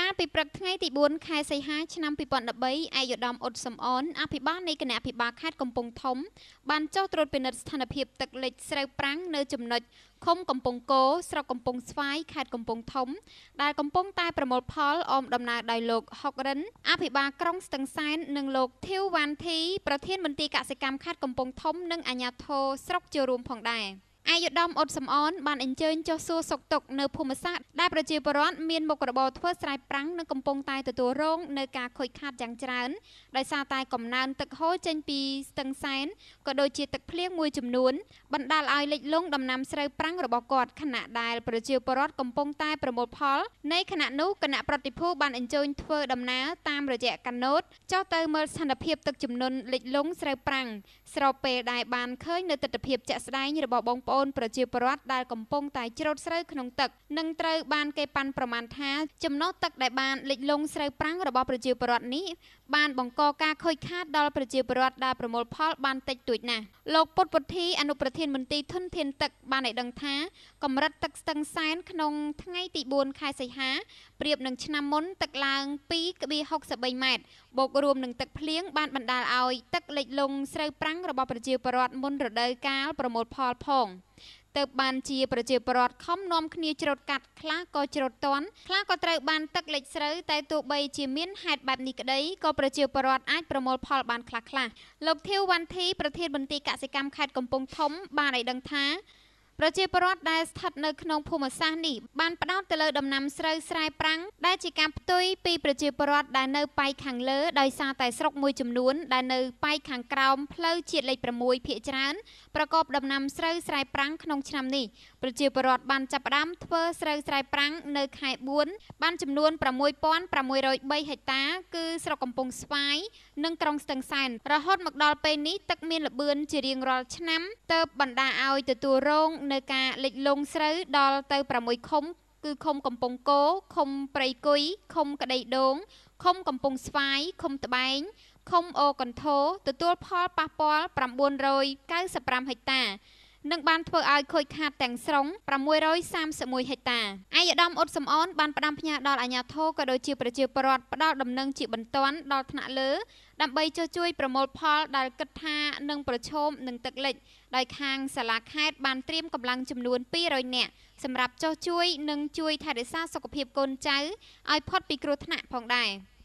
កាលពីព្រឹកថ្ងៃទី4ខែសីហាឆ្នាំ2013ឯកឧត្តមអ៊ុតសំអនអភិបាលនៃគណៈអភិបាលខេត្តកំពង់ធំ បានចុះត្រួតពិនិត្យស្ថានភាពទឹកលិចស្រូវប្រាំងនៅចំណុចឃុំកំពង់គោស្រុកកំពង់ស្វាយខេត្តកំពង់ធំដែលកំពុងតែប្រមូល ផលអមដំណើរដោយលោកហុករិនអភិបាលក្រុងស្ទឹងសែននិងលោកធាវវ៉ាន់ធីប្រធានមន្ត្រីកសិកម្មខេត្តកំពង់ធំ និងអាជ្ញាធរស្រុកជារួមផងដែរ។អាយុដំអ៊ុតសំអនបានអញ្ជើញចុះសួរសុខទុក្ខនៅភូមិសាស្ត្រដែលប្រជាពលរដ្ឋមានមុខរបរធ្វើស្រែប្រាំងនិងកំពុងតែទទួលរងនៅការខូចខាតយ៉ាងច្រើនដោយសារតែកំណើនទឹកហូរចេញពីស្ទឹងសែនក៏ដូចជាទឹកភ្លៀងមួយចំនួនបណ្ដាលឲ្យលិចលង់ដំណាំស្រូវប្រាំងរបស់គាត់ខណៈដែលប្រជាពលរដ្ឋកំពុងតែប្រមូលផលនៃខណៈនោះគណៈប្រតិភូបានអញ្ជើញធ្វើដំណើរតាមរយៈកាណូតចុះទៅមើលស្ថានភាពទឹកជំនន់លិចលង់ស្រូវប្រាំងស្របពេលដែលបានឃើញនៅទស្សនវិជ្ជាជាក់ស្ដែងរបស់បងប្អូនអូនប្រជាពលរដ្ឋដែលកំពុងតែច្រូតស្រូវក្នុងទឹកនិងត្រូវបានគេប៉ាន់ប្រមាណថាចំណុះទឹកដែលបានលិចលង់ស្រូវប្រាំងរបស់ប្រជាពលរដ្ឋនេះបានបង្កការខូចខាតដល់ប្រជាពលរដ្ឋដែលប្រមូលផលបានតិចតួចណាស់លោកពុតពុទ្ធីអនុប្រធានមន្ទីរធនធានទឹកបានឲ្យដឹងថា កម្រិតទឹកស្ទឹងសែនក្នុងថ្ងៃទី4ខែសីហាប្រៀបនឹងឆ្នាំមុនទឹកឡើង2.63ម៉ែត្របូករួមនឹងទឹកភ្លៀងបានបណ្ដាលឲ្យទឹកលិចលង់ស្រូវប្រាំងរបស់ប្រជាពលរដ្ឋមុនរដូវកាលប្រមូលផលផង។ទៅបានជាប្រជាពលរដ្ឋខំនាំគ្នាច្រូតកាត់ខ្លះក៏ច្រូតតន់ខ្លះក៏ត្រូវបានទឹកលិចស្រូវតែទោះបីជាមានហេតុបែបនេះក្តីក៏ប្រជាពលរដ្ឋអាចប្រមូលផលបានខ្លះៗលោកធាវវ៉ាន់ធីប្រធានមន្ទីរកសិកម្មខេត្តកំពង់ធំបានឲ្យដឹងថាប្រជាពលរដ្ឋដែលស្ថិតនៅក្នុងភូមិសាស្ត្រនេះបានផ្ដោតទៅលើដំណាំស្រូវស្រែប្រាំងដែលជាការផ្ទុយពីប្រជាពលរដ្ឋដែលនៅប៉ែកខាងលើដោយសារតែស្រុកមួយចំនួនដែលនៅប៉ែកខាងក្រោមផ្លូវជាតិលេខ6ភាគច្រើនប្រកបដំណាំស្រូវស្រែប្រាំងក្នុងឆ្នាំនេះប្រជាពលរដ្ឋបានចាប់ផ្ដើមធ្វើស្រូវស្រែប្រាំងនៅខែ4បានចំនួន6603ហិកតា គឺស្រុកកំពង់ស្វាយនិងក្រុងស្ទឹងសែនរហូតមកដល់ពេលនេះទឹកមានល្បឿនជារៀងរាល់ឆ្នាំ ទៅបណ្ដាឲ្យទទួលរងនៅការលិចលង់ស្រូវដល់ទៅ6ឃុំគឺឃុំកំពង់គោឃុំព្រៃគុយឃុំក្តីដូងឃុំកំពង់ស្វាយឃុំត្បែងឃុំអូកន្ធោទទួលផលប៉ះពាល់995ហិកតានិងបានធ្វើឲ្យខូចខាតទាំងស្រុង631ហិកតាឯកឧត្តមអ៊ុតសំអនបានផ្ដាំផ្ញើដល់អាជ្ញាធរក៏ដូចជាប្រជាពលរដ្ឋផ្ដាល់ដំណឹងជាបន្ទាន់ដល់ថ្នាក់លើ ដើម្បីចុះជួយប្រមូលផលដែលគិតថានឹងប្រឈមនឹងទឹកលិចដោយខាងសាលាខេត្តបានត្រៀមកម្លាំងចំនួន200នាក់សម្រាប់ចុះជួយនិង ជួយថែរក្សាសុខភាពកូនចៅឲ្យផុតពីគ្រោះថ្នាក់ផងដែរ។